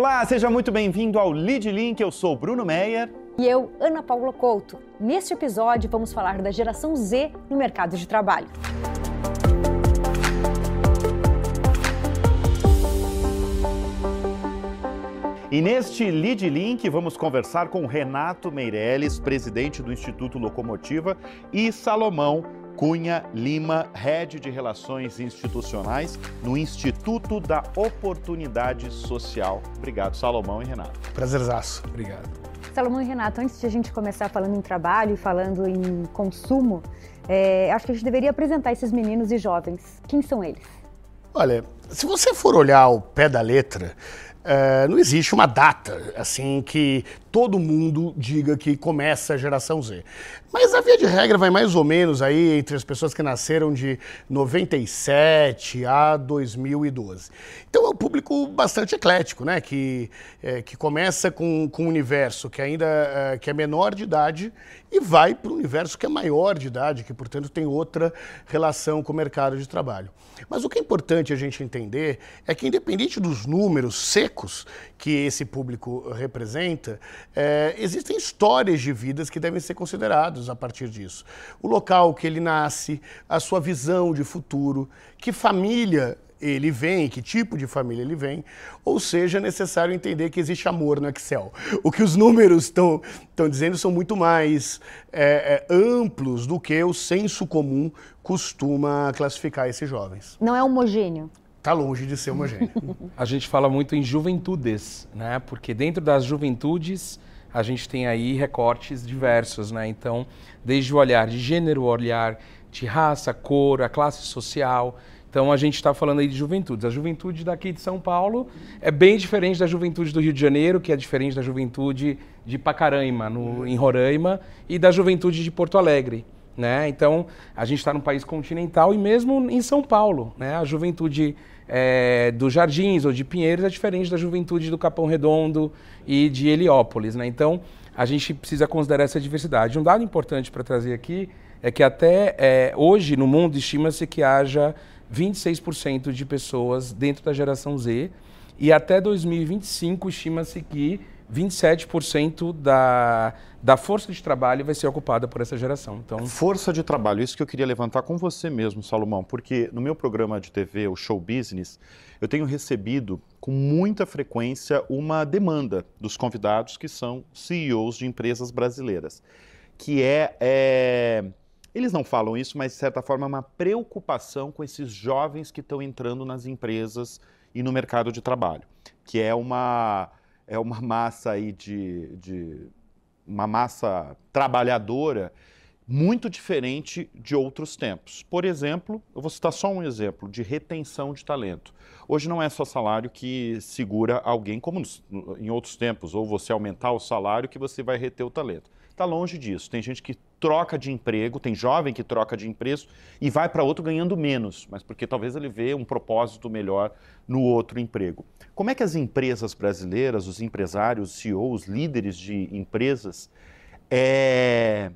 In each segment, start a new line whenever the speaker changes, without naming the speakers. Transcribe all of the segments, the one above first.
Olá, seja muito bem-vindo ao Lead Link. Eu sou Bruno Meyer.
E eu, Ana Paula Couto. Neste episódio, vamos falar da geração Z no mercado de trabalho.
E neste Lead Link vamos conversar com Renato Meirelles, presidente do Instituto Locomotiva, e Salomão Cunha Lima, Head de Relações Institucionais no Instituto da Oportunidade Social. Obrigado, Salomão e Renato. Prazerzaço. Obrigado.
Salomão e Renato, antes de a gente começar falando em trabalho e falando em consumo, é, acho que a gente deveria apresentar esses meninos e jovens. Quem são eles?
Olha, se você for olhar ao pé da letra, é, não existe uma data assim que todo mundo diga que começa a geração Z. Mas a via de regra vai mais ou menos aí entre as pessoas que nasceram de 97 a 2012. Então é um público bastante eclético, né? Que, é, que começa com, com um universo que ainda é, que é menor de idade e vai para o universo que é maior de idade, que portanto tem outra relação com o mercado de trabalho. Mas o que é importante a gente entender é que independente dos números secos que esse público representa, é, existem histórias de vidas que devem ser consideradas a partir disso. O local que ele nasce, a sua visão de futuro, que família ele vem, que tipo de família ele vem, ou seja, é necessário entender que existe amor no Excel. O que os números estão dizendo são muito mais é, é, amplos do que o senso comum costuma classificar esses jovens.
Não é homogêneo
tá longe de ser homogênea.
a gente fala muito em juventudes, né? Porque dentro das juventudes a gente tem aí recortes diversos, né? Então, desde o olhar de gênero, o olhar de raça, cor, a classe social. Então, a gente está falando aí de juventudes. A juventude daqui de São Paulo é bem diferente da juventude do Rio de Janeiro, que é diferente da juventude de Pacaraima, no, em Roraima, e da juventude de Porto Alegre. Né? Então, a gente está num país continental e mesmo em São Paulo, né? a juventude é, dos Jardins ou de Pinheiros é diferente da juventude do Capão Redondo e de Heliópolis. Né? Então, a gente precisa considerar essa diversidade. Um dado importante para trazer aqui é que até é, hoje, no mundo, estima-se que haja 26% de pessoas dentro da geração Z e até 2025 estima-se que 27% da, da força de trabalho vai ser ocupada por essa geração.
Então... Força de trabalho, isso que eu queria levantar com você mesmo, Salomão, porque no meu programa de TV, o Show Business, eu tenho recebido com muita frequência uma demanda dos convidados que são CEOs de empresas brasileiras, que é, é... Eles não falam isso, mas de certa forma é uma preocupação com esses jovens que estão entrando nas empresas e no mercado de trabalho, que é uma é uma massa aí de, de uma massa trabalhadora muito diferente de outros tempos. Por exemplo, eu vou citar só um exemplo de retenção de talento. Hoje não é só salário que segura alguém, como em outros tempos, ou você aumentar o salário que você vai reter o talento está longe disso. Tem gente que troca de emprego, tem jovem que troca de emprego e vai para outro ganhando menos, mas porque talvez ele vê um propósito melhor no outro emprego. Como é que as empresas brasileiras, os empresários, os CEOs, os líderes de empresas é,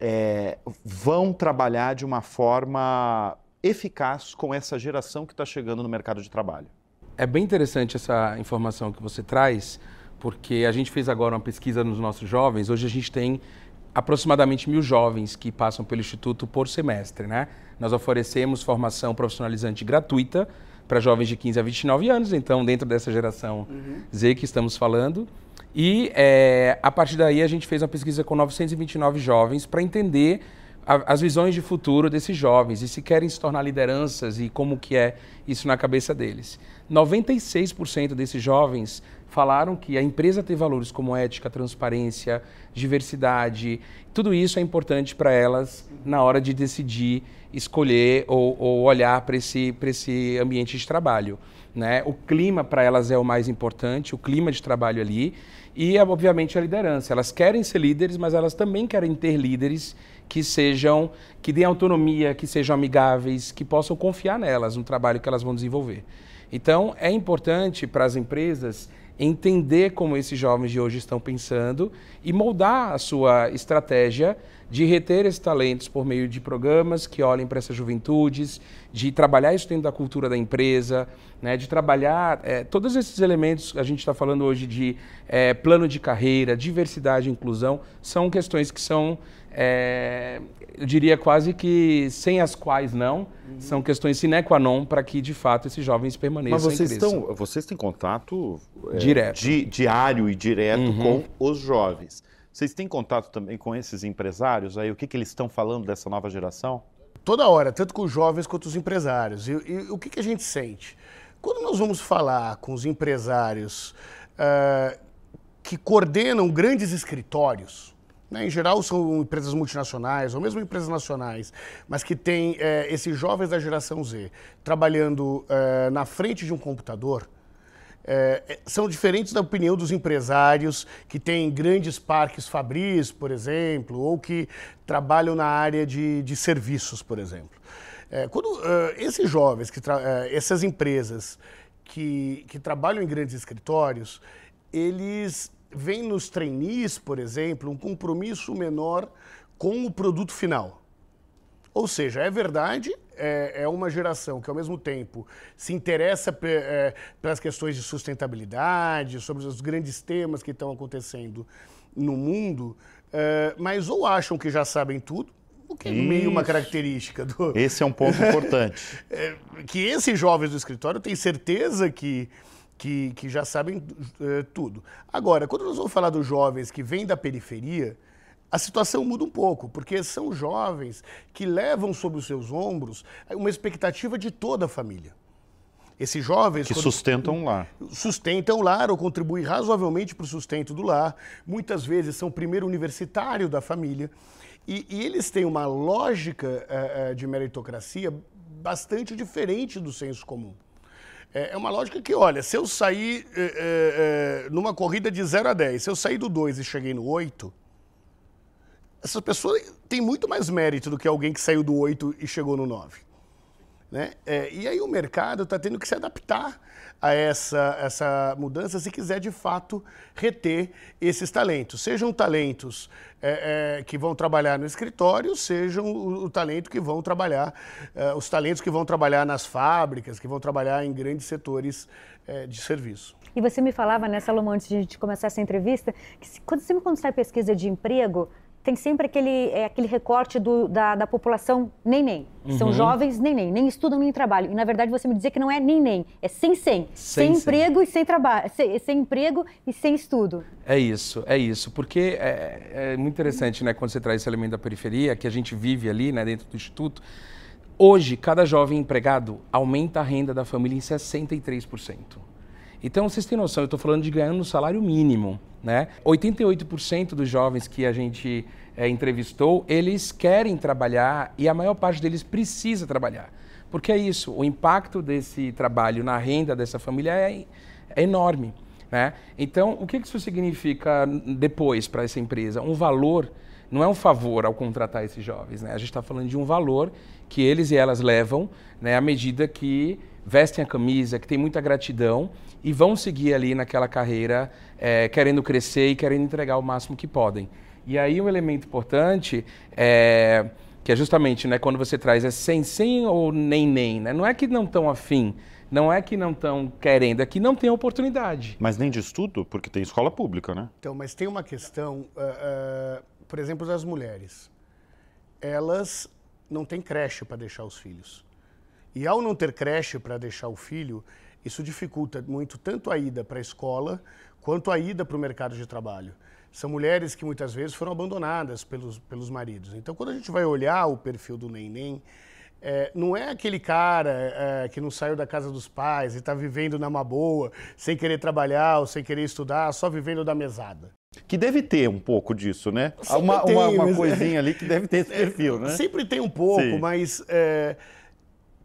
é, vão trabalhar de uma forma eficaz com essa geração que está chegando no mercado de trabalho? É bem interessante essa informação que
você traz porque a gente fez agora uma pesquisa nos nossos jovens. Hoje a gente tem aproximadamente mil jovens que passam pelo Instituto por semestre. Né? Nós oferecemos formação profissionalizante gratuita para jovens de 15 a 29 anos, então dentro dessa geração uhum. Z que estamos falando. E é, a partir daí a gente fez uma pesquisa com 929 jovens para entender a, as visões de futuro desses jovens e se querem se tornar lideranças e como que é isso na cabeça deles. 96% desses jovens falaram que a empresa tem valores como ética, transparência, diversidade, tudo isso é importante para elas na hora de decidir escolher ou, ou olhar para esse, esse ambiente de trabalho. Né? O clima para elas é o mais importante, o clima de trabalho ali e, obviamente, a liderança. Elas querem ser líderes, mas elas também querem ter líderes que sejam, que deem autonomia, que sejam amigáveis, que possam confiar nelas no trabalho que elas vão desenvolver. Então, é importante para as empresas entender como esses jovens de hoje estão pensando e moldar a sua estratégia de reter esses talentos por meio de programas que olhem para essas juventudes, de trabalhar isso dentro da cultura da empresa, né, de trabalhar é, todos esses elementos que a gente está falando hoje de é, plano de carreira, diversidade e inclusão, são questões que são é, eu diria quase que sem as quais não, uhum. são questões sine qua non para que de fato esses jovens permaneçam. Mas vocês, estão,
vocês têm contato é, direto. Di, diário e direto uhum. com os jovens. Vocês têm contato também com esses empresários aí? O que, que eles estão falando dessa nova geração? Toda hora, tanto com os jovens quanto os
empresários. E, e o que, que a gente sente? Quando nós vamos falar com os empresários uh, que coordenam grandes escritórios, né, em geral são empresas multinacionais ou mesmo empresas nacionais, mas que têm é, eh, esses jovens da geração Z trabalhando é, na frente de um computador, é, são diferentes da opinião dos empresários que têm grandes parques Fabris, por exemplo, ou que trabalham na área de, de serviços, por exemplo. quando esses jovens, que essas empresas que, que trabalham em grandes escritórios, eles vem nos trainees, por exemplo, um compromisso menor com o produto final. Ou seja, é verdade, é, é uma geração que, ao mesmo tempo, se interessa é, pelas questões de sustentabilidade, sobre os grandes temas que estão acontecendo no mundo, é, mas ou acham que já sabem tudo, o que é Isso. meio uma característica do. Esse é um ponto importante. que esses jovens do escritório têm certeza que que, que já sabem é, tudo. Agora, quando nós vamos falar dos jovens que vêm da periferia, a situação muda um pouco, porque são jovens que levam sobre os seus ombros uma expectativa de toda a família. Esses jovens. Que sustentam o lar. Sustentam o lar ou contribuem razoavelmente para o sustento do lar. Muitas vezes são o primeiro universitário da família. E, e eles têm uma lógica uh, de meritocracia bastante diferente do senso comum. É, é uma lógica que, olha, se eu sair é, é, é numa corrida de 0 a 10, se eu sair do 2 e cheguei no 8, essa pessoa tem muito mais mérito do que alguém que saiu do 8 e chegou no 9. Né? É, e aí o mercado está tendo que se adaptar a essa, essa mudança se quiser de fato reter esses talentos. Sejam talentos é, é, que vão trabalhar no escritório, sejam o, o talento que vão trabalhar, é, os talentos que vão trabalhar nas fábricas, que vão trabalhar em grandes setores é, de serviço.
E você me falava, né, Salomão, antes de a gente começar essa entrevista, que se, quando sempre quando sai pesquisa de emprego, tem sempre aquele, é, aquele recorte do, da, da população neném. Uhum. São jovens neném, nem estudam nem trabalham. E na verdade você me dizia que não é neném, é sem sem. Sem, sem emprego e sem trabalho, sem, sem, emprego e sem estudo.
É isso, é isso. Porque é, é muito interessante, né, quando você traz esse elemento da periferia, que a gente vive ali, né, dentro do Instituto. Hoje, cada jovem empregado aumenta a renda da família em 63%. Então, vocês têm noção, eu estou falando de ganhando um salário mínimo. Né? 88% dos jovens que a gente é, entrevistou, eles querem trabalhar e a maior parte deles precisa trabalhar. Porque é isso, o impacto desse trabalho na renda dessa família é, é enorme. Né? Então, o que isso significa depois para essa empresa? Um valor, não é um favor ao contratar esses jovens. Né? A gente está falando de um valor que eles e elas levam né, à medida que vestem a camisa, que tem muita gratidão e vão seguir ali naquela carreira, é, querendo crescer e querendo entregar o máximo que podem. E aí um elemento importante é que é justamente né, quando você traz é sem sem ou nem nem, né? Não é que não estão afim, não é que não estão querendo, é que não tem oportunidade. Mas nem de
estudo, porque tem escola pública, né?
Então, mas tem uma questão, uh, uh, por exemplo, das mulheres. Elas não têm creche para deixar os filhos. E ao não ter creche para deixar o filho, isso dificulta muito tanto a ida para a escola quanto a ida para o mercado de trabalho. São mulheres que muitas vezes foram abandonadas pelos, pelos maridos. Então, quando a gente vai olhar o perfil do neném, é, não é aquele cara é, que não saiu da casa dos pais e está vivendo na uma boa, sem querer trabalhar ou sem querer estudar, só vivendo da mesada.
Que deve ter um pouco disso, né? Sempre uma, tem, uma, uma mas... coisinha ali que deve ter esse é, perfil, né? Sempre tem
um pouco, Sim. mas é,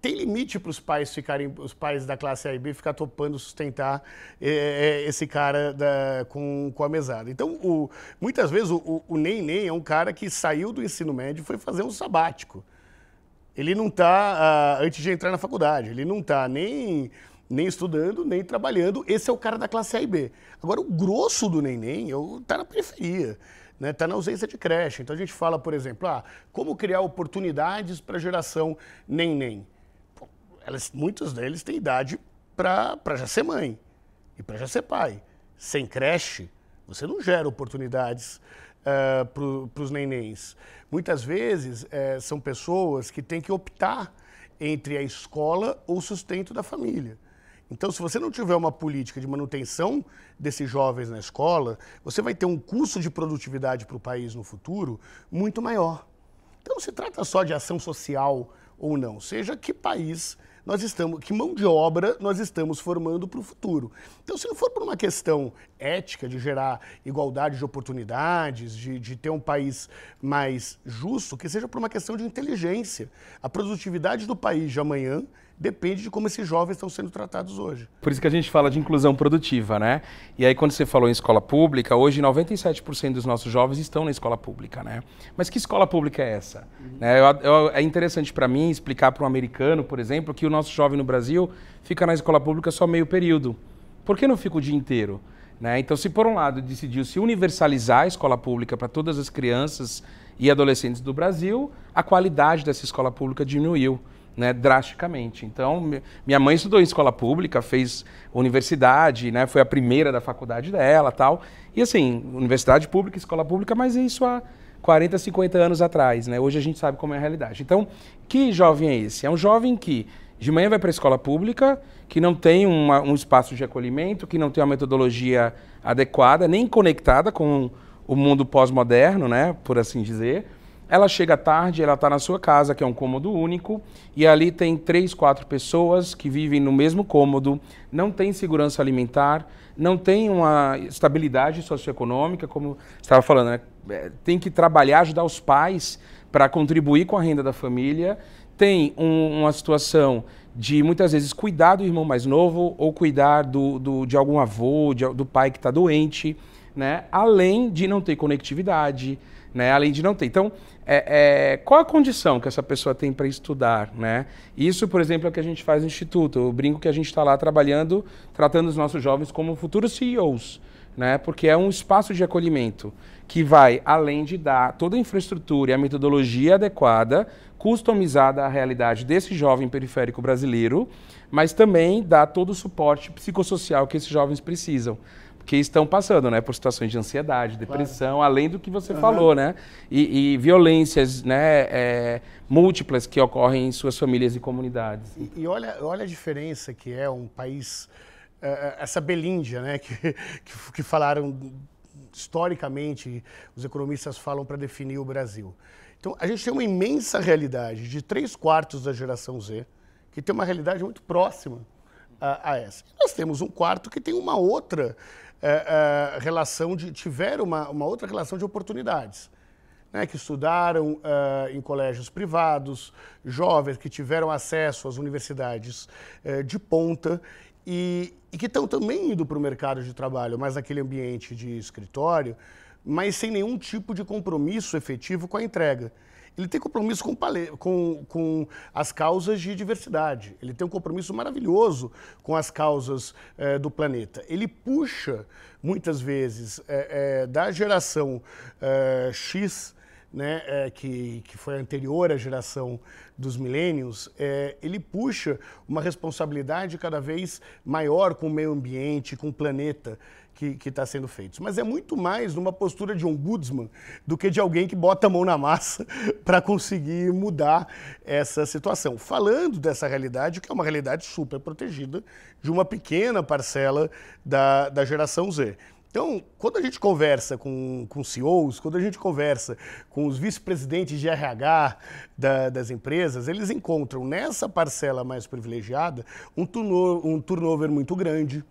tem limite para os pais ficarem, os pais da classe A e B ficar topando sustentar é, esse cara da, com, com a mesada. Então, o, muitas vezes o, o, nem nem é um cara que saiu do ensino médio e foi fazer um sabático. Ele não está uh, ah, antes de entrar na faculdade, ele não está nem nem estudando, nem trabalhando. Esse é o cara da classe A e B. Agora, o grosso do neném está na periferia está né, tá na ausência de creche. Então a gente fala, por exemplo, ah, como criar oportunidades para a geração neném elas, muitos deles têm idade para já ser mãe e para já ser pai. Sem creche, você não gera oportunidades uh, eh, para os nenéns. Muitas vezes uh, são pessoas que têm que optar entre a escola ou o sustento da família. Então, se você não tiver uma política de manutenção desses jovens na escola, você vai ter um custo de produtividade para o país no futuro muito maior. Então, não se trata só de ação social ou não, seja que país nós estamos, que mão de obra nós estamos formando para o futuro. Então, se não for por uma questão ética de gerar igualdade de oportunidades, de, de ter um país mais justo, que seja por uma questão de inteligência. A produtividade do país de amanhã depende de como esses jovens estão sendo tratados hoje.
Por isso que a gente fala de inclusão produtiva, né? E aí quando você falou em escola pública, hoje 97% dos nossos jovens estão na escola pública, né? Mas que escola pública é essa? Uhum. É, eu, é interessante para mim explicar para um americano, por exemplo, que o nosso jovem no Brasil fica na escola pública só meio período. Por que não fica o dia inteiro? Né? Então, se por um lado decidiu se universalizar a escola pública para todas as crianças e adolescentes do Brasil, a qualidade dessa escola pública diminuiu né, drasticamente. Então, minha mãe estudou em escola pública, fez universidade, né, foi a primeira da faculdade dela, tal. E assim, universidade pública, escola pública, mas isso há 40, 50 anos atrás, né? Hoje a gente sabe como é a realidade. Então, que jovem é esse? É um jovem que de manhã vai para a escola pública, que não tem uma, um espaço de acolhimento, que não tem uma metodologia adequada, nem conectada com o mundo pós-moderno, né, por assim dizer, ela chega tarde, ela está na sua casa, que é um cômodo único, e ali tem três, quatro pessoas que vivem no mesmo cômodo, não tem segurança alimentar, não tem uma estabilidade socioeconômica, como estava falando, né? É, tem que trabalhar, ajudar os pais para contribuir com a renda da família, tem um, uma situação de muitas vezes cuidar do irmão mais novo ou cuidar do, do de algum avô, de, do pai que está doente, né? além de não ter conectividade né? Além de não ter. Então, é, é, qual a condição que essa pessoa tem para estudar, né? Isso, por exemplo, é o que a gente faz no Instituto. Eu brinco que a gente está lá trabalhando, tratando os nossos jovens como futuros CEOs, né? Porque é um espaço de acolhimento que vai além de dar toda a infraestrutura e a metodologia adequada, customizada à realidade desse jovem periférico brasileiro, mas também dá todo o suporte psicossocial que esses jovens precisam que estão passando, né? Por situações de ansiedade, depressão, claro. além do que você uhum. falou, né? E, e violências né, é, múltiplas que ocorrem em suas famílias e comunidades.
E, e olha, olha a diferença que é um país... É, é, essa Belíndia, né? que, que, que falaram historicamente os economistas falam para definir o Brasil. Então, a gente tem uma imensa realidade de três quartos da geração Z, que tem uma realidade muito próxima a, a essa. E nós temos um quarto que tem uma outra é, é, relação de, tiveram uma, uma, outra relação de oportunidades. Né, que estudaram é, em colégios privados, jovens que tiveram acesso às universidades é, de ponta e, e que estão também indo para o mercado de trabalho, mas naquele ambiente de escritório, mas sem nenhum tipo de compromisso efetivo com a entrega ele tem compromisso com, com, com, as causas de diversidade, ele tem um compromisso maravilhoso com as causas eh, do planeta. Ele puxa, muitas vezes, eh, eh, da geração X, né, que, que foi anterior à geração dos milênios, é, ele puxa uma responsabilidade cada vez maior com o meio ambiente, com o planeta que está sendo feito. Mas é muito mais numa postura de ombudsman do que de alguém que bota a mão na massa para conseguir mudar essa situação. Falando dessa realidade, que é uma realidade super protegida de uma pequena parcela da, da geração Z. Então, quando a gente conversa com, com CEOs, quando a gente conversa com os vice-presidentes de RH da, das empresas, eles encontram nessa parcela mais privilegiada um, um turnover muito grande,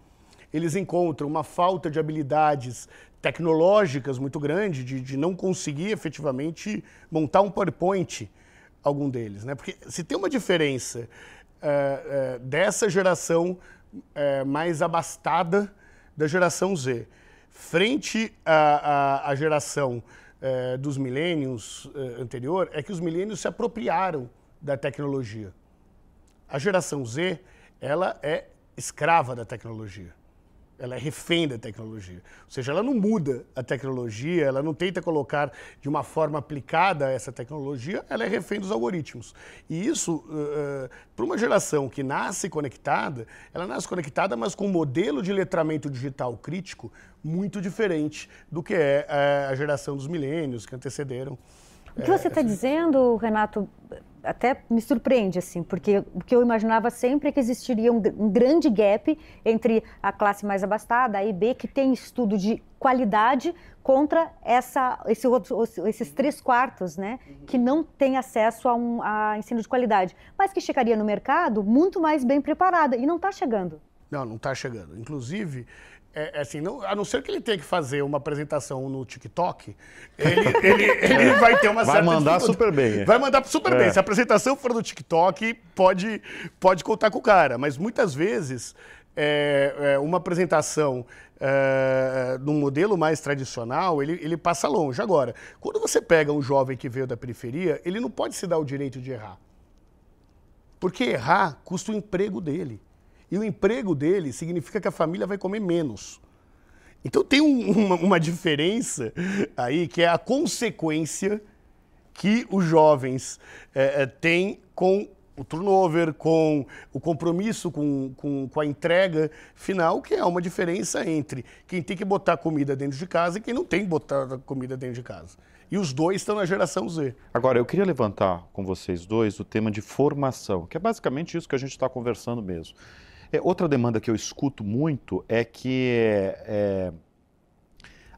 eles encontram uma falta de habilidades tecnológicas muito grande, de, de não conseguir efetivamente montar um PowerPoint, algum deles. Né? Porque se tem uma diferença eh, eh, dessa geração eh, mais abastada da geração Z, frente à, à, à geração dos milênios anterior, é que os milênios se apropriaram da tecnologia. A geração Z, ela é escrava da tecnologia ela é refém da tecnologia. Ou seja, ela não muda a tecnologia, ela não tenta colocar de uma forma aplicada essa tecnologia, ela é refém dos algoritmos. E isso, uh, eh, eh, para uma geração que nasce conectada, ela nasce conectada, mas com um modelo de letramento digital crítico muito diferente do que é eh, a geração dos milênios que antecederam.
O que você está dizendo, Renato, até me surpreende, assim, porque o que eu imaginava sempre é que existiria um, um grande gap entre a classe mais abastada, a e B, que tem estudo de qualidade contra essa, esse, esses três quartos, né, que não tem acesso a, um, a ensino de qualidade, mas que chegaria no mercado muito mais bem preparada e não está chegando.
Não, não está chegando. Inclusive, é, é, assim, não, a não ser que ele tenha que fazer uma apresentação no TikTok, ele, ele, é. ele vai ter uma vai certa. É. Vai mandar super bem. Vai mandar super é. bem. Se a apresentação for no TikTok, pode, pode contar com o cara. Mas muitas vezes, uma apresentação é, num modelo mais tradicional, ele, ele passa longe. Agora, quando você pega um jovem que veio da periferia, ele não pode se dar o direito de errar. Porque errar custa o emprego dele e o emprego dele significa que a família vai comer menos. Então tem um, uma, uma diferença aí que é a consequência que os jovens é, têm com o turnover, com o compromisso, com, com, com, a entrega final, que é uma diferença entre quem tem que botar comida dentro de casa e quem não tem que botar comida dentro de casa.
E os dois estão na geração Z. Agora, eu queria levantar com vocês dois o tema de formação, que é basicamente isso que a gente está conversando mesmo. É, outra demanda que eu escuto muito é que é,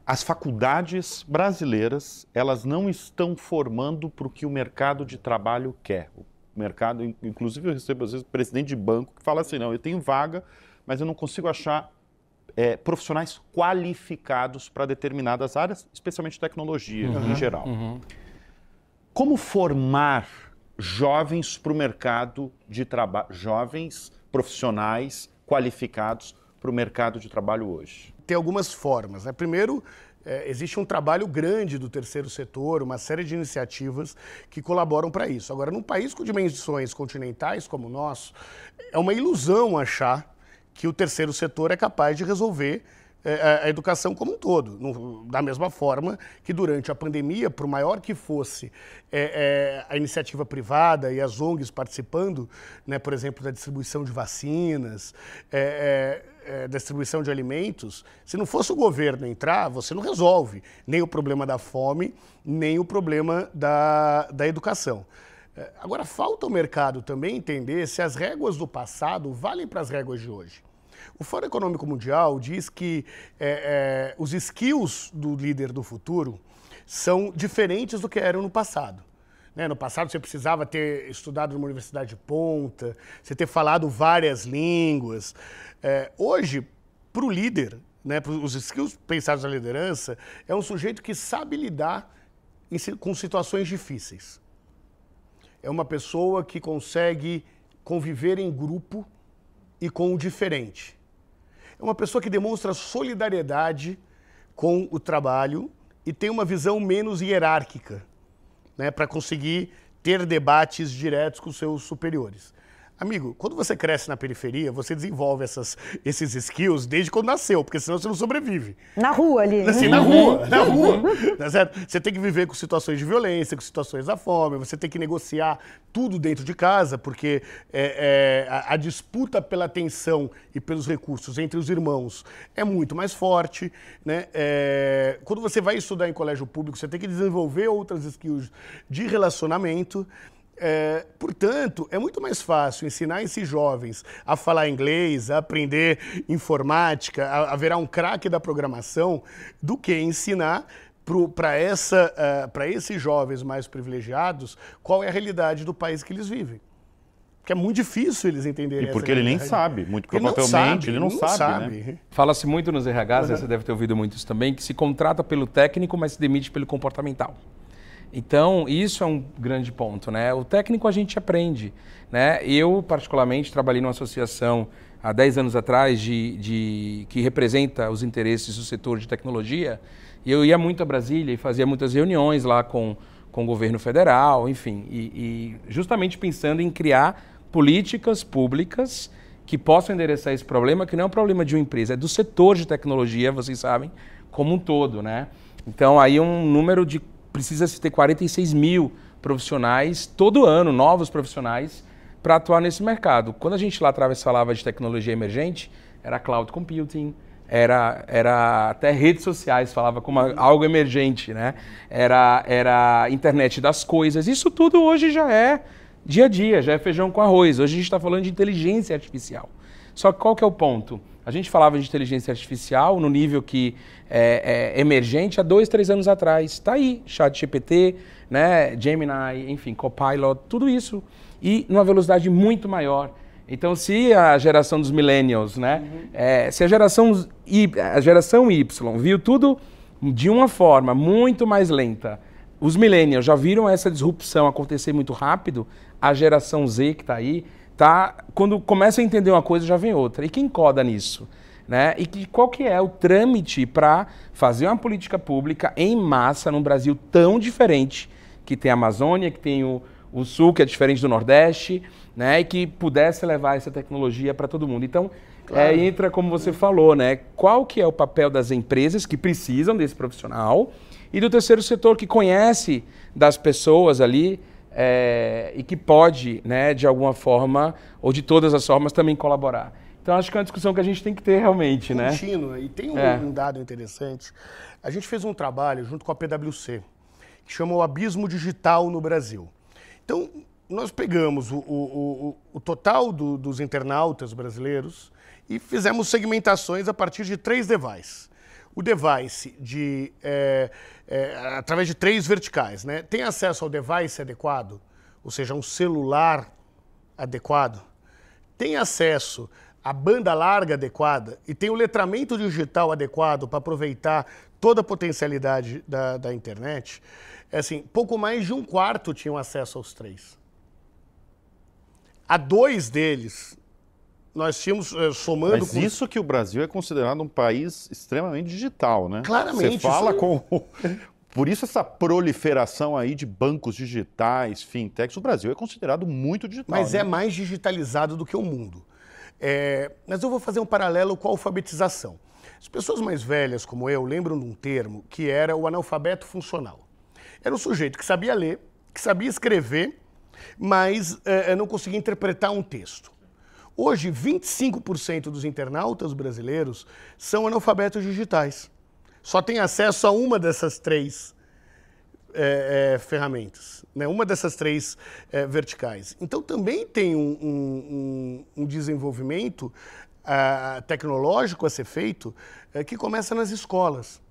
as faculdades brasileiras elas não estão formando para o que o mercado de trabalho quer. O mercado, inclusive, eu recebo às vezes presidente de banco que fala assim, não, eu tenho vaga, mas eu não consigo achar é, profissionais qualificados para determinadas áreas, especialmente tecnologia uhum, em geral. Uhum. Como formar jovens para o mercado de trabalho, jovens profissionais qualificados para o mercado de trabalho hoje? Tem algumas
formas. Né? Primeiro, é, existe um trabalho grande do terceiro setor, uma série de iniciativas que colaboram para isso. Agora, num país com dimensões continentais como o nosso, é uma ilusão achar que o terceiro setor é capaz de resolver é, é, a educação como um todo. No, da mesma forma que durante a pandemia, por maior que fosse é, é, a iniciativa privada e as ONGs participando, né, por exemplo, da distribuição de vacinas, é, distribuição de alimentos, se não fosse o governo entrar, você não resolve nem o problema da fome, nem o problema da, da educação. Agora, falta o mercado também entender se as réguas do passado valem para as réguas de hoje. O Fórum Econômico Mundial diz que é, é, os skills do líder do futuro são diferentes do que eram no passado. Né? No passado, você precisava ter estudado numa universidade de ponta, você ter falado várias línguas. É, hoje, para o líder, né, os skills pensados na liderança, é um sujeito que sabe lidar em, com situações difíceis. É uma pessoa que consegue conviver em grupo e com o diferente é uma pessoa que demonstra solidariedade com o trabalho e tem uma visão menos hierárquica, né, para conseguir ter debates diretos com seus superiores. Amigo, quando você cresce na periferia, você desenvolve essas, esses skills desde quando nasceu, porque senão você não sobrevive.
Na rua ali. Né? Assim, na rua, uhum. na rua.
tá certo? Você tem que viver com situações de violência, com situações da fome, você tem que negociar tudo dentro de casa, porque é, é, a, a, disputa pela atenção e pelos recursos entre os irmãos é muito mais forte. Né? É, quando você vai estudar em colégio público, você tem que desenvolver outras skills de relacionamento. É, portanto, é muito mais fácil ensinar esses jovens a falar inglês, a aprender informática, a, a virar um craque da programação, do que ensinar para uh, é, esses jovens mais privilegiados qual é a realidade do país que eles vivem. Porque é muito difícil eles entenderem.
E porque ele nem sabe, muito provavelmente ele não sabe. sabe, sabe. Né?
Fala-se muito nos RHs, uhum. você deve ter ouvido muito isso também, que se contrata pelo técnico, mas se demite pelo comportamental. Então, isso é um grande ponto, né? O técnico a gente aprende, né? Eu, particularmente, trabalhei numa associação há 10 anos atrás de, de, que representa os interesses do setor de tecnologia e eu ia muito a Brasília e fazia muitas reuniões lá com, com o governo federal, enfim, e, e justamente pensando em criar políticas públicas que possam endereçar esse problema, que não é um problema de uma empresa, é do setor de tecnologia, vocês sabem, como um todo, né? Então, aí um número de precisa se ter 46 mil profissionais todo ano, novos profissionais, para atuar nesse mercado. Quando a gente lá atrás falava de tecnologia emergente, era cloud computing, era, era até redes sociais, falava como algo emergente, né? Era, era internet das coisas. Isso tudo hoje já é dia a dia, já é feijão com arroz. Hoje a gente está falando de inteligência artificial. Só que qual que é o ponto? A gente falava de inteligência artificial no nível que é, é emergente há dois, três anos atrás. Está aí, chat GPT, né, Gemini, enfim, Copilot, tudo isso. E numa velocidade muito maior. Então, se a geração dos millennials, né, uhum. é, se a geração, Y, a geração Y viu tudo de uma forma muito mais lenta, os millennials já viram essa disrupção acontecer muito rápido, a geração Z que está aí tá? Quando começa a entender uma coisa, já vem outra. E quem coda nisso? Né? E que, qual que é o trâmite para fazer uma política pública em massa num Brasil tão diferente, que tem a Amazônia, que tem o, o Sul, que é diferente do Nordeste, né? E que pudesse levar essa tecnologia para todo mundo. Então, é, claro. é, entra como você falou, né? Qual que é o papel das empresas que precisam desse profissional e do terceiro setor que conhece das pessoas ali, é, e que pode, né, de alguma forma, ou de todas as formas, também colaborar. Então acho que é uma discussão que a gente tem que ter realmente, né?
E tem um, é. um dado interessante. A gente fez um trabalho junto com a PwC, que chamou o Abismo Digital no Brasil. Então, nós pegamos o, o, o, o total do, dos internautas brasileiros e fizemos segmentações a partir de três devices. O device de é, é, através de três verticais, né? Tem acesso ao device adequado, ou seja, um celular adequado. Tem acesso à banda larga adequada e tem o letramento digital adequado para aproveitar toda a potencialidade da, da internet. É assim, pouco mais de um quarto tinham acesso aos três.
A dois
deles nós tínhamos eh,
somando. Mas com... isso que o Brasil é considerado um país extremamente digital, né? Claramente. Você fala com. É Por isso essa proliferação aí de bancos digitais, fintechs, o Brasil é considerado muito digital. Mas né? é mais digitalizado do que o mundo.
É... Mas eu vou fazer um paralelo com a alfabetização. As pessoas mais velhas, como eu, lembram de um termo que era o analfabeto funcional. Era um sujeito que sabia ler, que sabia escrever, mas é, não conseguia interpretar um texto. Hoje, 25% dos internautas brasileiros são analfabetos digitais. Só tem acesso a uma dessas três é, é, ferramentas, né? uma dessas três é, verticais. Então, também tem um, um, um, desenvolvimento uh, tecnológico a ser feito uh, que começa nas escolas.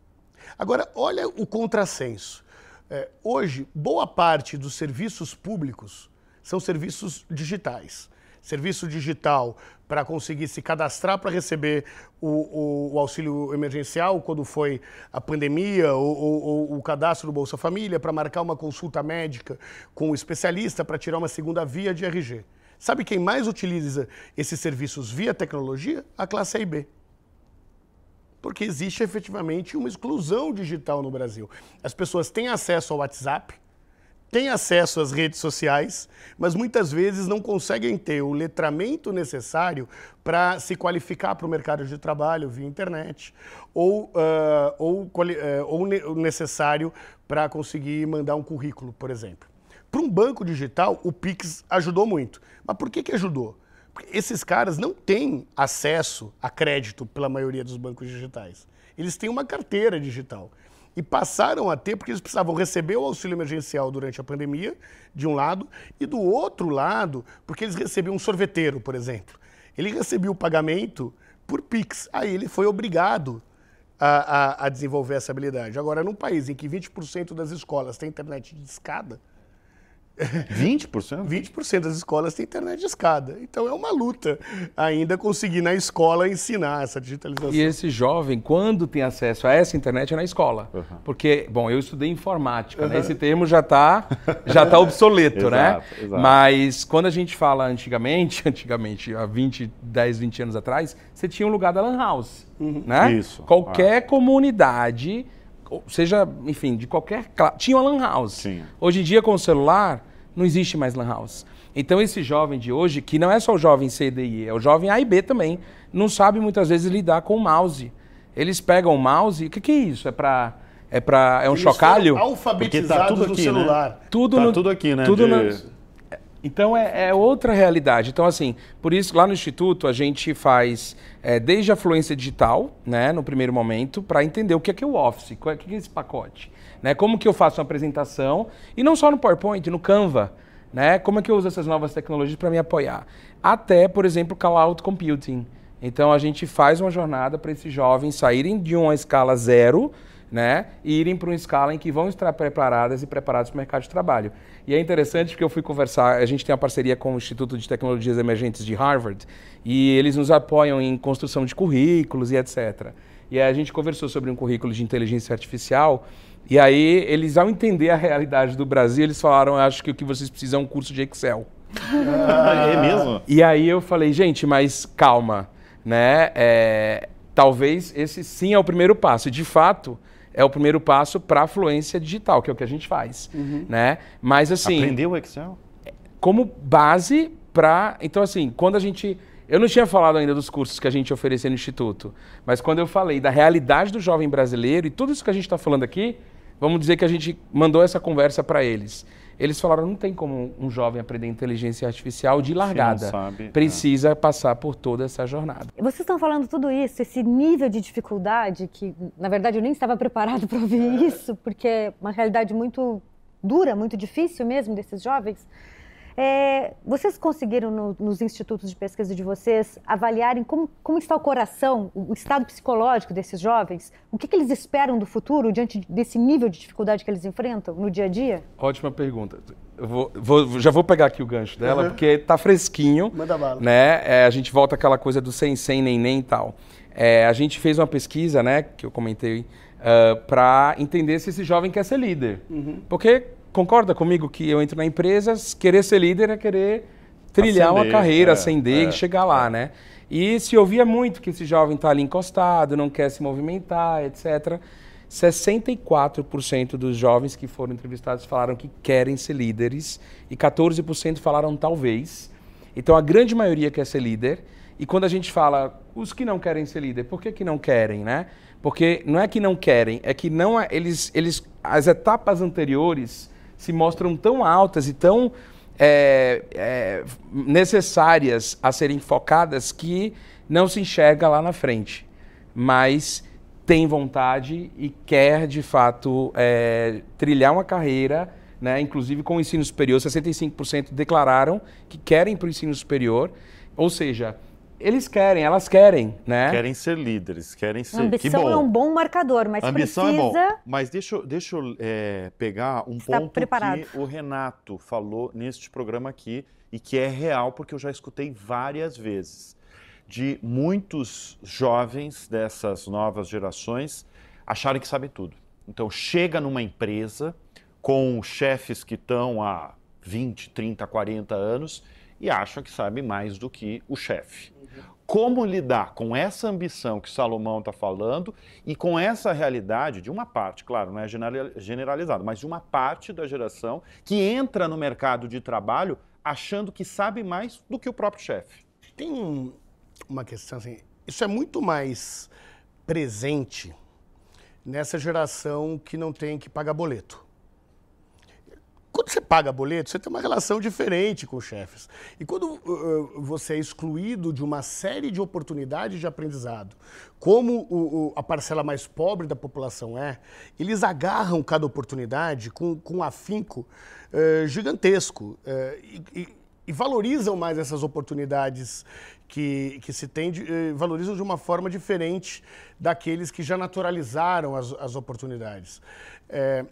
Agora, olha o contrassenso. É, hoje, boa parte dos serviços públicos são serviços digitais serviço digital para conseguir se cadastrar para receber o, o, o, auxílio emergencial quando foi a pandemia, ou o cadastro do Bolsa Família, para marcar uma consulta médica com o um especialista para tirar uma segunda via de RG. Sabe quem mais utiliza esses serviços via tecnologia? A classe A e B porque existe efetivamente uma exclusão digital no Brasil. As pessoas têm acesso ao WhatsApp, têm acesso às redes sociais, mas muitas vezes não conseguem ter o letramento necessário para se qualificar para o mercado de trabalho via internet ou, uh, ou, uh, ou ne necessário para conseguir mandar um currículo, por exemplo. Para um banco digital, o Pix ajudou muito. Mas por que, que ajudou? Porque esses caras não têm acesso a crédito pela maioria dos bancos digitais. Eles têm uma carteira digital e passaram a ter, porque eles precisavam receber o auxílio emergencial durante a pandemia, de um lado, e do outro lado, porque eles recebiam um sorveteiro, por exemplo. Ele recebia o pagamento por Pix, aí ele foi obrigado a, a, a desenvolver essa habilidade. Agora, num país em que 20% das escolas têm internet de escada, 20%? 20% das escolas têm internet de escada. Então é uma luta ainda conseguir na escola ensinar essa digitalização. E
esse jovem, quando tem acesso a essa internet, é na escola. Uhum. Porque, bom, eu estudei informática, uhum. né? esse termo já está já tá obsoleto, né? exato, né? Exato. Mas quando a gente fala antigamente, antigamente, há 20, 10, 20 anos atrás, você tinha um lugar da Lan House. Uhum. Né? Isso. Qualquer ah. comunidade. seja, enfim, de qualquer. Tinha uma Lan House. Sim. Hoje em dia, com o celular, não existe mais lan house. Então esse jovem de hoje, que não é só o jovem CDI, é o jovem A e B também, não sabe muitas vezes lidar com o mouse. Eles pegam o mouse, o que, que é isso? É para é para é um Eles chocalho? Alfabetizados tá tudo aqui, no né? celular. Né? Tudo tá no, tudo aqui, né? Tudo de... Então é, é, outra realidade. Então, assim, por isso lá no Instituto a gente faz é, desde a fluência digital, né, no primeiro momento, para entender o que é que é o Office, qual é, o que é esse pacote, né? Como que eu faço uma apresentação, e não só no PowerPoint, no Canva, né? Como é que eu uso essas novas tecnologias para me apoiar? Até, por exemplo, cloud computing. Então a gente faz uma jornada para esses jovens saírem de uma escala zero né, irem para uma escala em que vão estar preparadas e preparados para o mercado de trabalho. E é interessante porque eu fui conversar, a gente tem uma parceria com o Instituto de Tecnologias Emergentes de Harvard, e eles nos apoiam em construção de currículos e etc. E aí a gente conversou sobre um currículo de inteligência artificial, e aí eles, ao entender a realidade do Brasil, eles falaram, acho que o que vocês precisam é um curso de Excel.
Ah, é
mesmo? E aí eu falei, gente, mas calma, né? É, talvez esse sim é o primeiro passo. De fato, é o primeiro passo para a fluência digital, que é o que a gente faz, uhum. né? Mas assim... Aprendeu o Excel? Como base para... Então assim, quando a gente... Eu não tinha falado ainda dos cursos que a gente oferecia no Instituto, mas quando eu falei da realidade do jovem brasileiro e tudo isso que a gente está falando aqui, vamos dizer que a gente mandou essa conversa para eles. Eles falaram, não tem como um jovem aprender inteligência artificial de largada. sabe. É. Precisa é. passar por toda essa jornada.
Vocês estão falando tudo isso, esse nível de dificuldade que, na verdade, eu nem estava preparado para ouvir é. isso, porque é uma realidade muito dura, muito difícil mesmo desses jovens. É, vocês conseguiram no, nos institutos de pesquisa de vocês avaliarem como, como está o coração, o estado psicológico desses jovens? O que, que eles esperam do futuro diante desse nível de dificuldade que eles enfrentam no dia a dia?
Ótima pergunta. Vou, vou, já vou pegar aqui o gancho dela, uhum. porque está fresquinho. Manda bala. Né? É, a gente volta àquela coisa do sem, sem, nem, nem e tal. É, a gente fez uma pesquisa, né, que eu comentei, uh, ah, para entender se esse jovem quer ser líder. Uhum. Porque concorda comigo que eu entro na empresa, querer ser líder é querer trilhar acender, uma carreira, é, ascender é. e chegar lá, é. né? E se ouvia muito que esse jovem está ali encostado, não quer se movimentar, etc. 64% dos jovens que foram entrevistados falaram que querem ser líderes e 14% falaram talvez. Então a grande maioria quer ser líder. E quando a gente fala os que não querem ser líder, por que, que não querem, né? Porque não é que não querem, é que não é, eles, eles as etapas anteriores se mostram tão altas e tão é, é, necessárias a serem focadas que não se enxerga lá na frente, mas tem vontade e quer de fato é, trilhar uma carreira, né? inclusive com o ensino superior, 65% declararam que querem para o ensino superior, ou seja, eles querem, elas querem,
né? Querem ser líderes, querem ser. A ambição é um
bom marcador, mas a é precisa... é bom.
Mas deixa, eu, deixa eu é, pegar um Está ponto preparado. que o Renato falou neste programa aqui e que é real porque eu já escutei várias vezes de muitos jovens dessas novas gerações acharem que sabem tudo. Então chega numa empresa com chefes que estão há 20, 30, 40 anos e acham que sabe mais do que o chefe. Como lidar com essa ambição que Salomão está falando e com essa realidade de uma parte, claro, não é generalizado, mas de uma parte da geração que entra no mercado de trabalho achando que sabe mais do que o próprio chefe? Tem uma questão assim, isso é muito mais presente
nessa geração que não tem que pagar boleto quando você paga boleto, você tem uma relação diferente com os chefes. E quando uh, uh, você é excluído de uma série de oportunidades de aprendizado, como o, o, a parcela mais pobre da população é, eles agarram cada oportunidade com, com um afinco uh, gigantesco uh, e, e, valorizam mais essas oportunidades que, que se tem, de, eh, valorizam de uma forma diferente daqueles que já naturalizaram as, as oportunidades. É,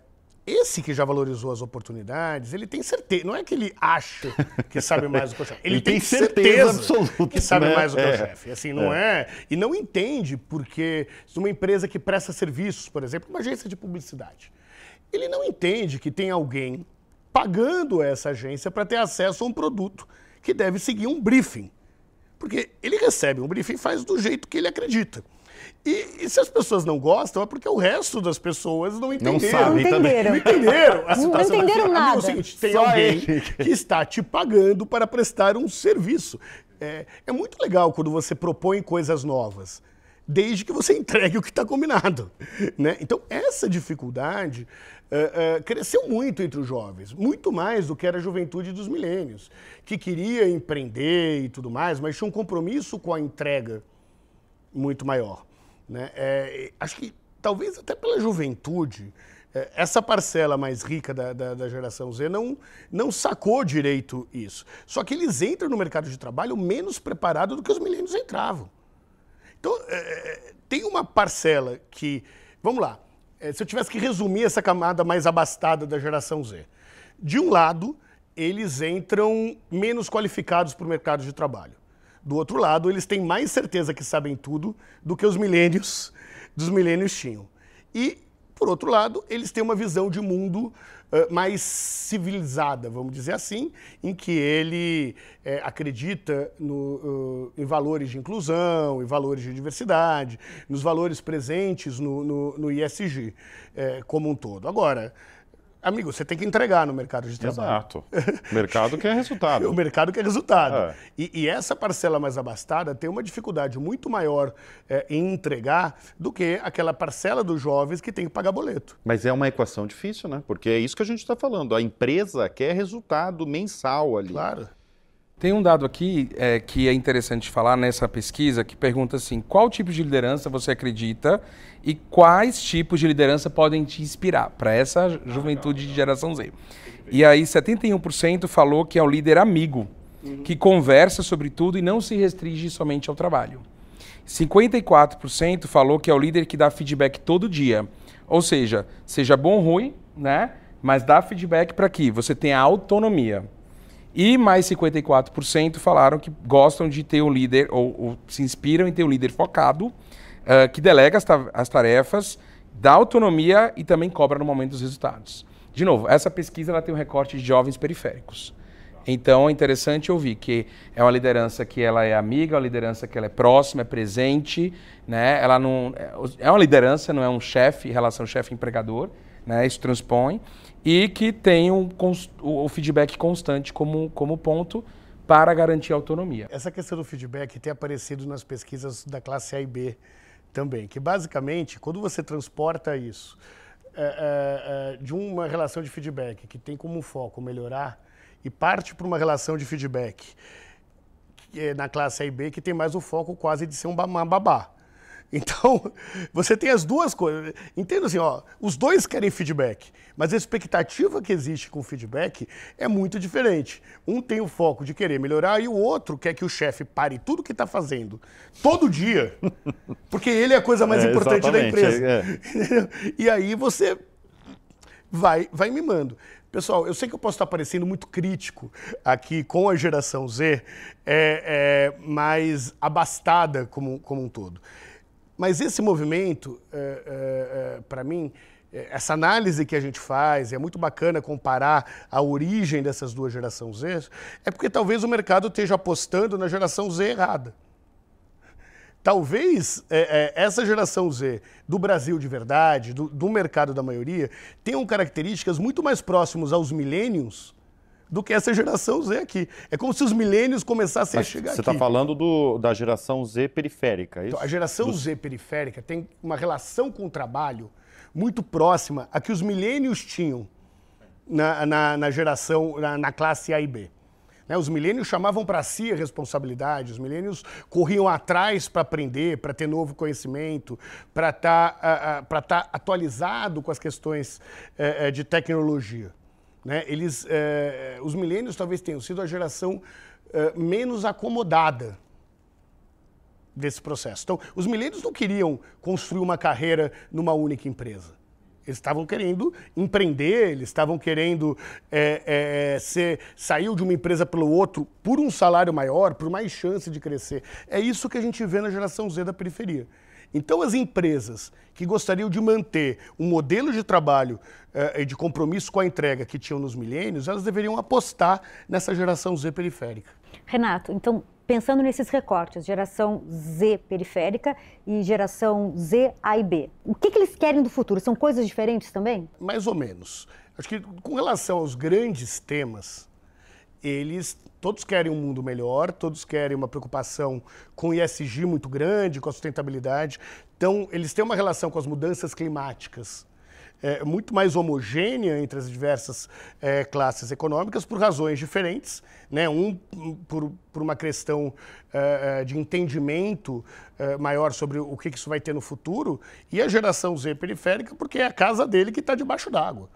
esse que já valorizou as oportunidades, ele tem certeza. Não é que ele acha que sabe mais do que o chefe. Ele, ele tem, tem, certeza, absoluta que sabe né? mais do que é. o chefe. Assim, não é. é. E não entende porque uma empresa que presta serviços, por exemplo, uma agência de publicidade, ele não entende que tem alguém pagando essa agência para ter acesso a um produto que deve seguir um briefing. Porque ele recebe um briefing e faz do jeito que ele acredita. E, e, se as pessoas não gostam, é porque o resto das pessoas não entenderam. Não, sabem, não entenderam. Não entenderam. A não entenderam é nada. Amigo, seguinte, tem Só alguém que está te pagando para prestar um serviço. É, é muito legal quando você propõe coisas novas, desde que você entregue o que está combinado. Né? Então, essa dificuldade é, é, cresceu muito entre os jovens, muito mais do que era a juventude dos milênios, que queria empreender e tudo mais, mas tinha um compromisso com a entrega muito maior. Né? É, acho que talvez até pela juventude, é, essa parcela mais rica da, da, da, geração Z não, não sacou direito isso. Só que eles entram no mercado de trabalho menos preparado do que os milênios entravam. Então, é, é, tem uma parcela que. Vamos lá. É, se eu tivesse que resumir essa camada mais abastada da geração Z. De um lado, eles entram menos qualificados para o mercado de trabalho do outro lado, eles têm mais certeza que sabem tudo do que os milênios dos milênios tinham. E, por outro lado, eles têm uma visão de mundo uh, mais civilizada, vamos dizer assim, em que ele é, acredita no, uh, em valores de inclusão, em valores de diversidade, nos valores presentes no, no, no ISG é, eh, como um todo. Agora, Amigo, você tem que entregar no mercado de trabalho. Exato. O mercado quer resultado. o mercado quer resultado. É. E, e, essa parcela mais abastada tem uma dificuldade muito maior é, em entregar do que aquela parcela dos
jovens que tem que pagar boleto. Mas é uma equação difícil, né? Porque é isso que a gente está falando. A empresa quer resultado mensal ali. Claro. Tem um dado aqui é, que é interessante
falar nessa pesquisa que pergunta assim: qual tipo de liderança você acredita e quais tipos de liderança podem te inspirar para essa ah, juventude de geração Z? E aí, 71% falou que é o líder amigo, uhum. que conversa sobre tudo e não se restringe somente ao trabalho. 54% falou que é o líder que dá feedback todo dia. Ou seja, seja bom ou ruim, né? Mas dá feedback para que você tenha autonomia. E mais 54% falaram que gostam de ter o líder, ou, ou se inspiram em ter um líder focado, uh, que delega as, ta as tarefas, dá autonomia e também cobra no momento dos resultados. De novo, essa pesquisa ela tem um recorte de jovens periféricos. Então é interessante ouvir que é uma liderança que ela é amiga, é uma liderança que ela é próxima, é presente, né? Ela não é, é uma liderança, não é um chefe, relação chefe empregador, né? Isso transpõe e que tenham o feedback constante como, como ponto para garantir autonomia.
Essa questão do feedback tem aparecido nas pesquisas da classe A e B também, que basicamente, quando você transporta isso é, é, de uma relação de feedback que tem como foco melhorar e parte para uma relação de feedback é, na classe A e B que tem mais o foco quase de ser um babá então, você tem as duas coisas. Entenda assim, ó, os dois querem feedback, mas a expectativa que existe com o feedback é muito diferente. Um tem o foco de querer melhorar e o outro quer que o chefe pare tudo que está fazendo, todo dia, porque ele é a coisa mais é, importante da empresa. É. e aí você vai, vai mimando. Pessoal, eu sei que eu posso estar parecendo muito crítico aqui com a geração Z, é, é, mas abastada como, como um todo. Mas esse movimento, é, é, é para mim, é, essa análise que a gente faz, é muito bacana comparar a origem dessas duas gerações Z, é porque talvez o mercado esteja apostando na geração Z errada. Talvez é, é, essa geração Z do Brasil de verdade, do, do mercado da maioria, tenham características muito mais próximas aos milênios do que essa geração Z aqui. É como se os milênios começassem Mas a chegar você aqui. Você está falando
do, da geração Z periférica, é isso? Então, a geração do...
Z periférica tem uma relação com o trabalho muito próxima a que os milênios tinham na, na, na
geração,
na, na classe A e B. Né, os milênios chamavam para si a responsabilidade, os milênios corriam atrás para aprender, para ter novo conhecimento, para estar tá, uh, uh, tá atualizado com as questões uh, de tecnologia. Né? Eles, eh, eh, os milênios talvez tenham sido a geração eh, menos acomodada desse processo. Então, os milênios não queriam construir uma carreira numa única empresa. Eles estavam querendo empreender, eles estavam querendo é, é, ser, de uma empresa pelo outro por um salário maior, por mais chance de crescer. É isso que a gente vê na geração Z da periferia. Então, as empresas que gostariam de manter um modelo de trabalho eh, e de compromisso com a entrega que tinham nos milênios, elas deveriam apostar nessa geração Z periférica.
Renato, então, pensando nesses recortes, geração Z periférica e geração Z A e B, o que, que eles querem do futuro? São coisas diferentes também?
Mais ou menos. Acho que com relação aos grandes temas, eles todos querem um mundo melhor, todos querem uma preocupação com o ISG muito grande, com a sustentabilidade. Então, eles têm uma relação com as mudanças climáticas. É, muito mais homogênea entre as diversas é, classes econômicas por razões diferentes, né? um por, por uma questão é, é, de entendimento é, maior sobre o que isso vai ter no futuro, e a geração Z periférica porque é a casa dele que está debaixo d'água.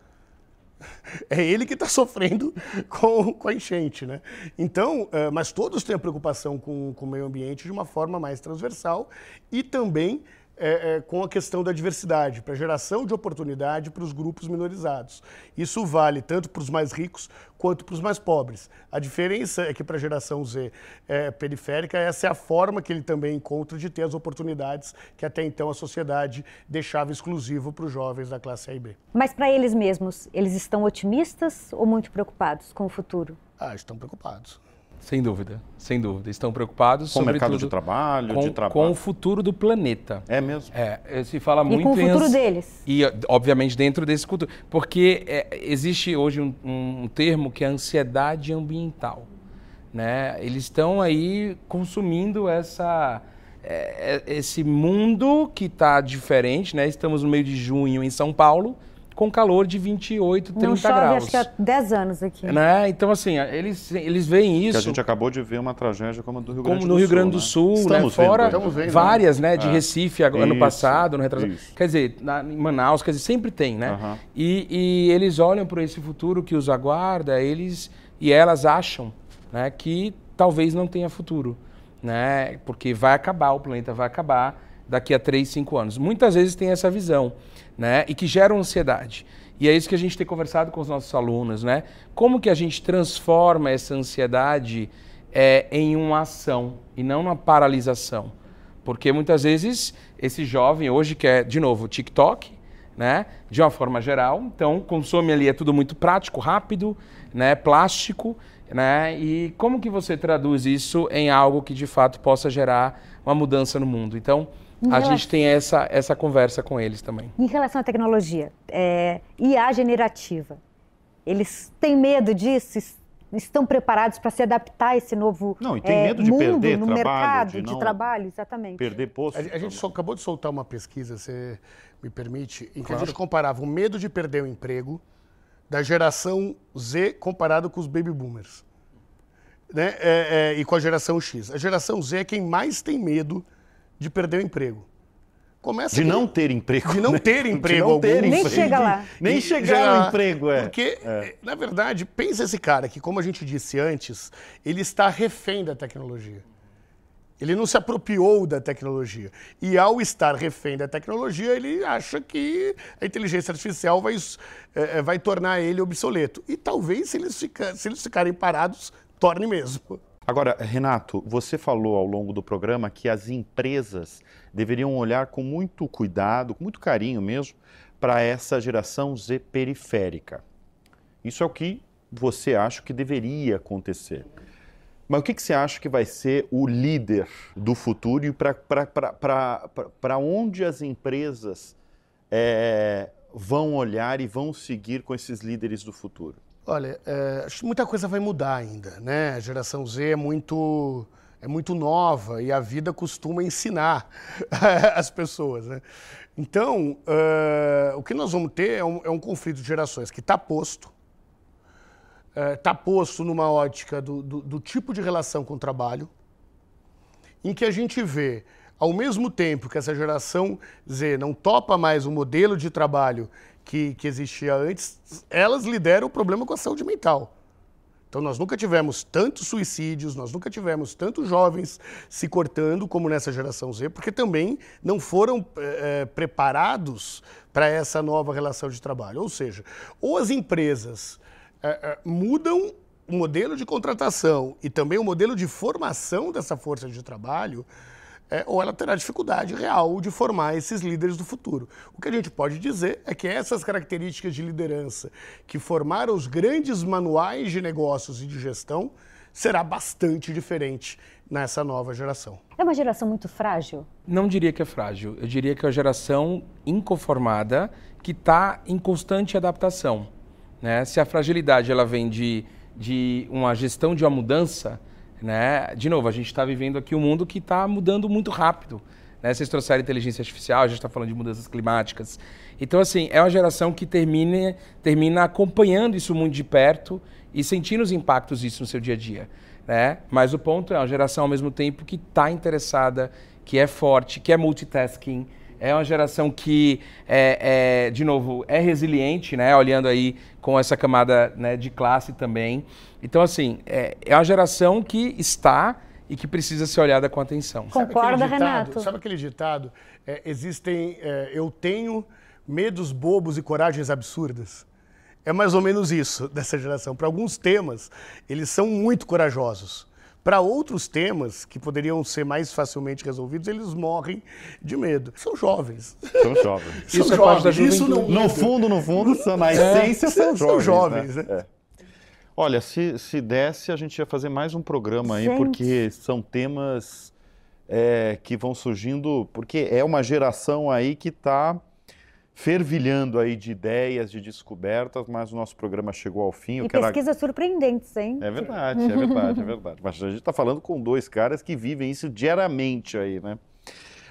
É ele que está sofrendo com, com, a enchente, né? Então, eh, mas todos têm a preocupação com, com o meio ambiente de uma forma mais transversal e também é, é, com a questão da diversidade, para geração de oportunidade para os grupos minorizados. Isso vale tanto para os mais ricos quanto para os mais pobres. A diferença é que para a geração Z é, periférica, essa é a forma que ele também encontra de ter as oportunidades que até então a sociedade deixava exclusivo para os jovens da classe A e B.
Mas para eles mesmos, eles estão otimistas ou muito preocupados
com o futuro? Ah, estão preocupados.
Sem dúvida, sem dúvida. Estão preocupados com o mercado de trabalho, com, de trabalho. Com o futuro do planeta. É mesmo? É, eh, se fala e muito. E com o futuro em... deles. E, eh, obviamente, dentro desse futuro. Porque é, existe hoje um, um, termo que é ansiedade ambiental. Né? Eles estão aí consumindo essa, é, esse mundo que está diferente. Né? Estamos no meio de junho em São Paulo com calor de 28, 30 Não chove, graus. acho que há
10 anos aqui.
Né? Então, assim, eles, eles veem isso. Que a gente
acabou de ver uma tragédia como a do Rio Grande do Sul. Como no Rio Grande do Sul, né? né? Fora vendo, né? várias, né? De é. Recife, isso, ano passado,
no retrasado. Isso. Quer dizer, na, em Manaus, quer dizer, sempre tem, né? Uhum. E, e eles olham para esse futuro que os aguarda, eles e elas acham né, que talvez não tenha futuro. Né? Porque vai acabar, o planeta vai acabar daqui a 3, 5 anos. Muitas vezes tem essa visão né? E que geram ansiedade. E é isso que a gente tem conversado com os nossos alunos, né? Como que a gente transforma essa ansiedade é, em uma ação e não uma paralisação? Porque muitas vezes esse jovem hoje quer, de novo, TikTok, né? De uma forma geral, então consome ali é tudo muito prático, rápido, né? Plástico, né? E como que você traduz isso em algo que de fato possa gerar uma mudança no mundo? Então, a gente tem essa, essa conversa com eles também.
Em relação à tecnologia, é, IA generativa, eles têm medo disso? Estão preparados para se adaptar a esse novo Não, e tem é, medo de perder no trabalho, mercado de, de trabalho? Exatamente.
Perder posto. A, a gente né? só, acabou de soltar uma pesquisa, você me permite, em que claro. a gente comparava o medo de perder o emprego da geração Z comparado com os baby boomers né? É, é, e com a geração X. A geração Z é quem mais tem medo de perder o emprego. Começa de que... não ter emprego. De não né? ter emprego. Não ter nem chegar chega lá. Nem chegar ao emprego, é. Porque, é. Eh, na verdade, pensa esse cara que, como a gente disse antes, ele está refém da tecnologia. Ele não se apropriou da tecnologia. E ao estar refém da tecnologia, ele acha que a inteligência artificial vai, é, vai tornar ele obsoleto. E talvez, se eles, fica, se eles ficarem parados, torne
mesmo. Agora, Renato, você falou ao longo do programa que as empresas deveriam olhar com muito cuidado, com muito carinho mesmo, para essa geração Z periférica. Isso é o que você acha que deveria acontecer. Mas o que, que você acha que vai ser o líder do futuro e para onde as empresas é, vão olhar e vão seguir com esses líderes do futuro?
Olha, é, muita coisa vai mudar ainda, né? A geração Z é muito, é muito nova e a vida costuma ensinar as pessoas, né? Então, é, o que nós vamos ter é um, é um conflito de gerações que está posto, está é, posto numa ótica do, do, do tipo de relação com o trabalho, em que a gente vê, ao mesmo tempo que essa geração Z não topa mais o modelo de trabalho que, que existia antes, elas lideram o problema com a saúde mental. Então, nós nunca tivemos tantos suicídios, nós nunca tivemos tantos jovens se cortando como nessa geração Z, porque também não foram é, preparados para essa nova relação de trabalho. Ou seja, ou as empresas é, é, mudam o modelo de contratação e também o modelo de formação dessa força de trabalho é, ou ela terá dificuldade real de formar esses líderes do futuro. O que a gente pode dizer é que essas características de liderança que formaram os grandes manuais de negócios e de gestão será bastante diferente nessa nova geração. É uma geração muito frágil?
Não diria que é frágil. Eu diria que é uma geração inconformada que está em constante adaptação. Né? Se a fragilidade ela vem de, de uma gestão de uma mudança, né? De novo, a gente está vivendo aqui um mundo que está mudando muito rápido. Né? Vocês trouxeram inteligência artificial, a gente está falando de mudanças climáticas. Então, assim, é uma geração que termine, termina acompanhando isso muito de perto e sentindo os impactos disso no seu dia a dia. Né? Mas o ponto é, é uma geração, ao mesmo tempo, que está interessada, que é forte, que é multitasking, é uma geração que, é, é, de novo, é resiliente, né? Olhando aí com essa camada né, de classe também. Então, assim, é, é uma geração que está e que precisa ser olhada com atenção.
Concorda, sabe ditado, Renato? Sabe aquele ditado? É, existem, é, eu tenho medos bobos e coragens absurdas. É mais ou menos isso dessa geração. Para alguns temas, eles são muito corajosos. Para outros temas que poderiam ser mais facilmente resolvidos, eles morrem de medo. São jovens.
São jovens. Isso são é jovens. parte da Isso não... No fundo, no fundo, são, na é. essência, é, são, são jovens. Né? jovens né? Né? É. Olha, se, se desse, a gente ia fazer mais um programa aí, gente. porque são temas é, que vão surgindo, porque é uma geração aí que está fervilhando aí de ideias, de descobertas, mas o nosso programa chegou ao fim. e quero... pesquisas
surpreendentes, hein? É verdade, é verdade, é
verdade. Mas a gente está falando com dois caras que vivem isso diariamente aí, né?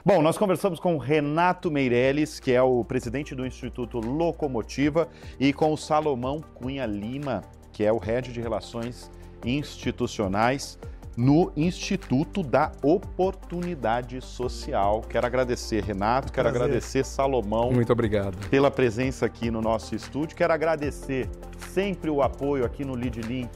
Bom, nós conversamos com Renato Meirelles, que é o presidente do Instituto Locomotiva, e com o Salomão Cunha Lima, que é o head de Relações Institucionais no Instituto da Oportunidade Social. Quero agradecer, Renato, quero Prazer. agradecer, Salomão. Muito obrigado. Pela presença aqui no nosso estúdio. Quero agradecer sempre o apoio aqui no Lead Link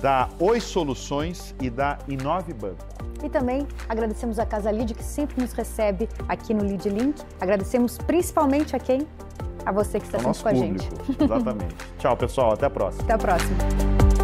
da Oi Soluções e da Inove Banco.
E também agradecemos a Casa Lead que sempre nos recebe aqui no Lead Link. Agradecemos principalmente a quem? A você que está sempre com a gente.
Exatamente. Tchau, pessoal. Até a próxima. Até a
próxima.